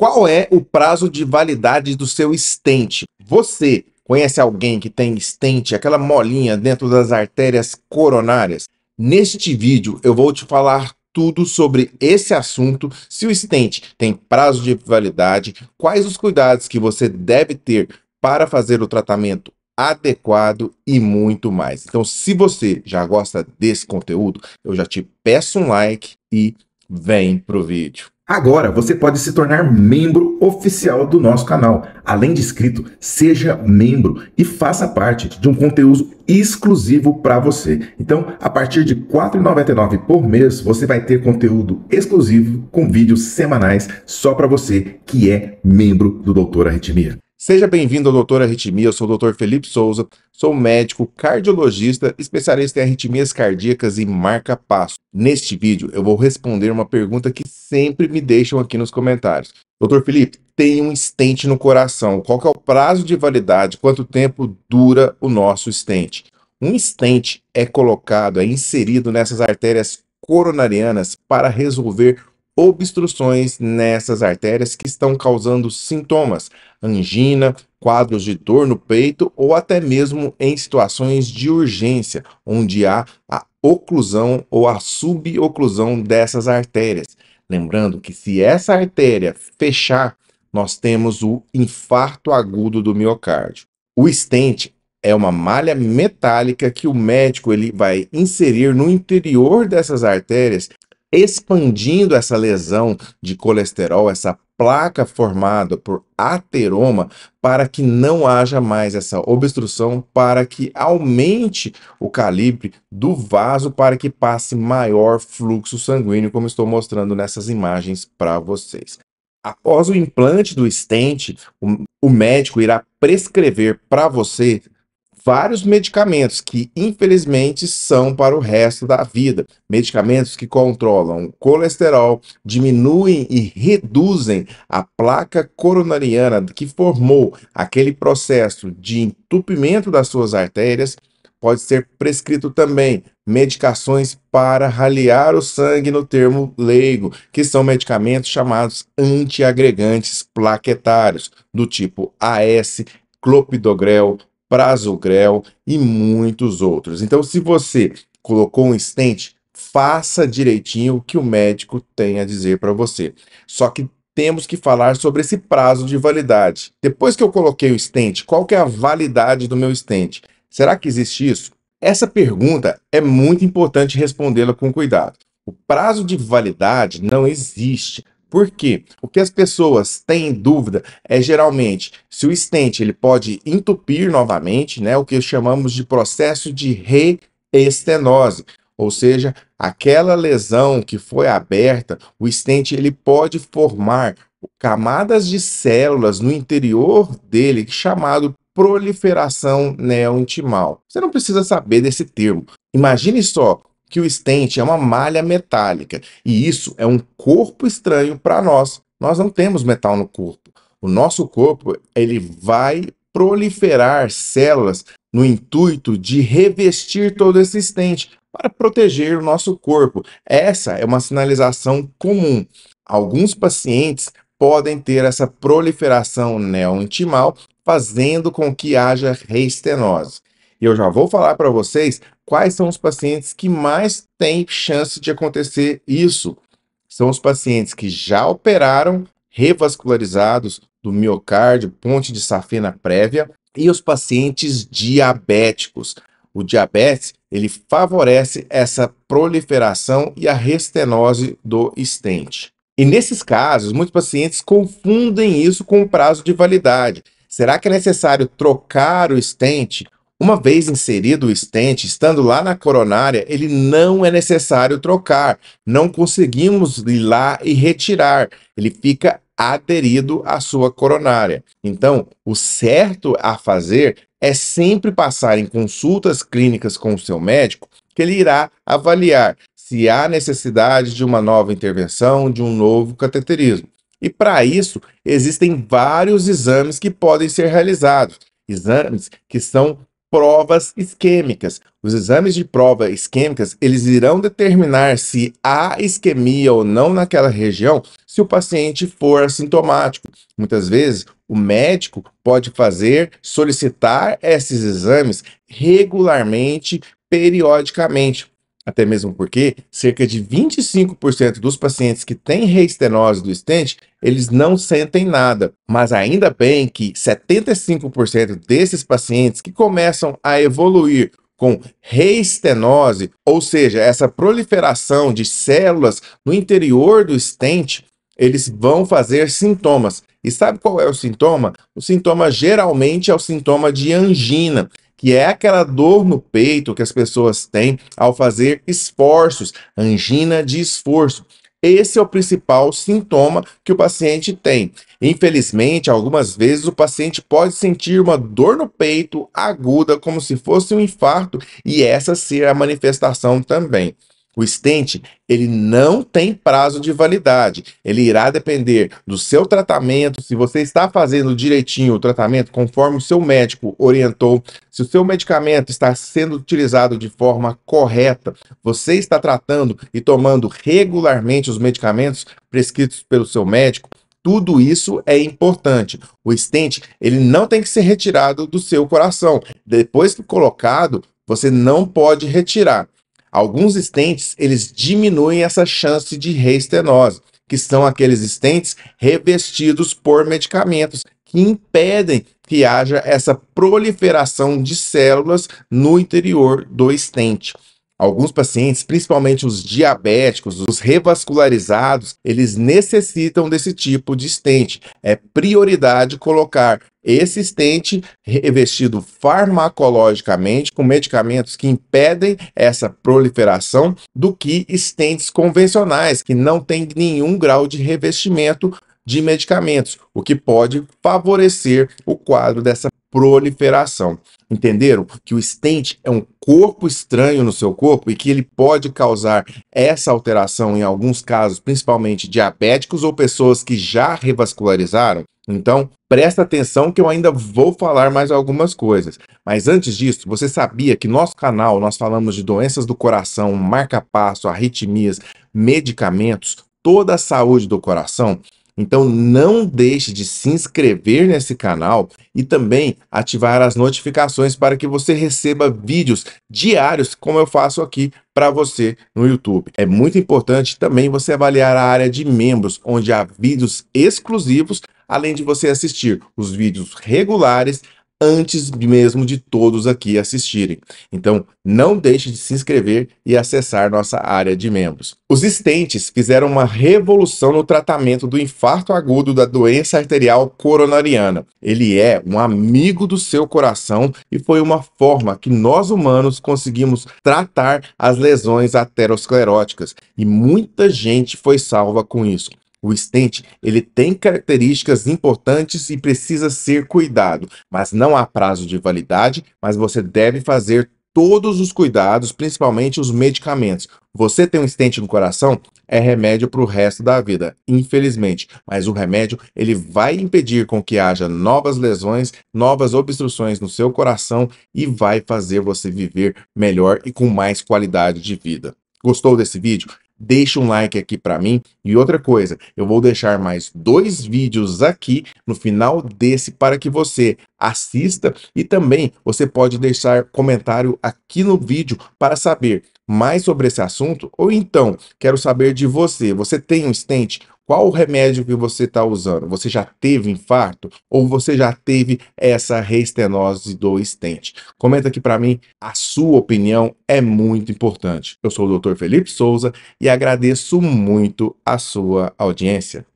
Qual é o prazo de validade do seu estente? Você conhece alguém que tem estente, aquela molinha dentro das artérias coronárias? Neste vídeo eu vou te falar tudo sobre esse assunto, se o estente tem prazo de validade, quais os cuidados que você deve ter para fazer o tratamento adequado e muito mais. Então, se você já gosta desse conteúdo, eu já te peço um like e vem pro vídeo. Agora você pode se tornar membro oficial do nosso canal. Além de inscrito, seja membro e faça parte de um conteúdo exclusivo para você. Então, a partir de R$ 4,99 por mês, você vai ter conteúdo exclusivo com vídeos semanais só para você que é membro do Doutor Arritmia. Seja bem-vindo ao Doutor Arritmia, eu sou o Dr. Felipe Souza, sou médico cardiologista, especialista em arritmias cardíacas e marca-passo. Neste vídeo eu vou responder uma pergunta que sempre me deixam aqui nos comentários. Doutor Felipe, tem um estente no coração, qual é o prazo de validade, quanto tempo dura o nosso estente? Um estente é colocado, é inserido nessas artérias coronarianas para resolver obstruções nessas artérias que estão causando sintomas, angina, quadros de dor no peito ou até mesmo em situações de urgência, onde há a oclusão ou a suboclusão dessas artérias. Lembrando que se essa artéria fechar, nós temos o infarto agudo do miocárdio. O estente é uma malha metálica que o médico ele vai inserir no interior dessas artérias expandindo essa lesão de colesterol, essa placa formada por ateroma, para que não haja mais essa obstrução, para que aumente o calibre do vaso, para que passe maior fluxo sanguíneo, como estou mostrando nessas imagens para vocês. Após o implante do estente, o, o médico irá prescrever para você vários medicamentos que, infelizmente, são para o resto da vida. Medicamentos que controlam o colesterol, diminuem e reduzem a placa coronariana que formou aquele processo de entupimento das suas artérias. Pode ser prescrito também medicações para raliar o sangue no termo leigo, que são medicamentos chamados antiagregantes plaquetários, do tipo AS, clopidogrel, Prazo grel e muitos outros. Então, se você colocou um stent, faça direitinho o que o médico tem a dizer para você. Só que temos que falar sobre esse prazo de validade. Depois que eu coloquei o stent, qual que é a validade do meu stent? Será que existe isso? Essa pergunta é muito importante respondê-la com cuidado. O prazo de validade não existe. Porque o que as pessoas têm dúvida é geralmente se o estente ele pode entupir novamente, né, o que chamamos de processo de reestenose, ou seja, aquela lesão que foi aberta, o estente ele pode formar camadas de células no interior dele chamado proliferação neointimal. Você não precisa saber desse termo. Imagine só que o stent é uma malha metálica e isso é um corpo estranho para nós. Nós não temos metal no corpo. O nosso corpo ele vai proliferar células no intuito de revestir todo esse estente para proteger o nosso corpo. Essa é uma sinalização comum. Alguns pacientes podem ter essa proliferação neointimal, fazendo com que haja reestenose. E eu já vou falar para vocês quais são os pacientes que mais têm chance de acontecer isso. São os pacientes que já operaram revascularizados do miocárdio, ponte de safena prévia e os pacientes diabéticos. O diabetes, ele favorece essa proliferação e a restenose do estente. E nesses casos, muitos pacientes confundem isso com o prazo de validade. Será que é necessário trocar o estente uma vez inserido o estente, estando lá na coronária, ele não é necessário trocar, não conseguimos ir lá e retirar, ele fica aderido à sua coronária. Então, o certo a fazer é sempre passar em consultas clínicas com o seu médico, que ele irá avaliar se há necessidade de uma nova intervenção, de um novo cateterismo. E para isso, existem vários exames que podem ser realizados, exames que são provas isquêmicas. Os exames de prova isquêmicas, eles irão determinar se há isquemia ou não naquela região, se o paciente for assintomático. Muitas vezes, o médico pode fazer, solicitar esses exames regularmente, periodicamente, até mesmo porque cerca de 25% dos pacientes que têm reestenose do estente, eles não sentem nada. Mas ainda bem que 75% desses pacientes que começam a evoluir com reestenose, ou seja, essa proliferação de células no interior do estente, eles vão fazer sintomas. E sabe qual é o sintoma? O sintoma geralmente é o sintoma de angina que é aquela dor no peito que as pessoas têm ao fazer esforços, angina de esforço. Esse é o principal sintoma que o paciente tem. Infelizmente, algumas vezes o paciente pode sentir uma dor no peito aguda, como se fosse um infarto, e essa ser a manifestação também. O estente, ele não tem prazo de validade. Ele irá depender do seu tratamento, se você está fazendo direitinho o tratamento conforme o seu médico orientou, se o seu medicamento está sendo utilizado de forma correta, você está tratando e tomando regularmente os medicamentos prescritos pelo seu médico, tudo isso é importante. O estente, ele não tem que ser retirado do seu coração. Depois que colocado, você não pode retirar. Alguns estentes, eles diminuem essa chance de reestenose, que são aqueles estentes revestidos por medicamentos que impedem que haja essa proliferação de células no interior do estente. Alguns pacientes, principalmente os diabéticos, os revascularizados, eles necessitam desse tipo de estente. É prioridade colocar existente, revestido farmacologicamente com medicamentos que impedem essa proliferação do que estentes convencionais, que não têm nenhum grau de revestimento de medicamentos, o que pode favorecer o quadro dessa proliferação. Entenderam que o estente é um corpo estranho no seu corpo e que ele pode causar essa alteração em alguns casos, principalmente diabéticos ou pessoas que já revascularizaram? Então, Presta atenção que eu ainda vou falar mais algumas coisas. Mas antes disso, você sabia que nosso canal nós falamos de doenças do coração, marca-passo, arritmias, medicamentos, toda a saúde do coração? Então não deixe de se inscrever nesse canal e também ativar as notificações para que você receba vídeos diários, como eu faço aqui para você no YouTube. É muito importante também você avaliar a área de membros, onde há vídeos exclusivos além de você assistir os vídeos regulares antes mesmo de todos aqui assistirem. Então, não deixe de se inscrever e acessar nossa área de membros. Os estentes fizeram uma revolução no tratamento do infarto agudo da doença arterial coronariana. Ele é um amigo do seu coração e foi uma forma que nós humanos conseguimos tratar as lesões ateroscleróticas e muita gente foi salva com isso. O stent, ele tem características importantes e precisa ser cuidado, mas não há prazo de validade, mas você deve fazer todos os cuidados, principalmente os medicamentos. Você tem um estente no coração, é remédio para o resto da vida, infelizmente. Mas o remédio ele vai impedir com que haja novas lesões, novas obstruções no seu coração e vai fazer você viver melhor e com mais qualidade de vida. Gostou desse vídeo? deixa um like aqui para mim. E outra coisa, eu vou deixar mais dois vídeos aqui no final desse para que você assista e também você pode deixar comentário aqui no vídeo para saber mais sobre esse assunto ou então quero saber de você, você tem um stent? Qual o remédio que você está usando? Você já teve infarto ou você já teve essa restenose do estente? Comenta aqui para mim, a sua opinião é muito importante. Eu sou o Dr. Felipe Souza e agradeço muito a sua audiência.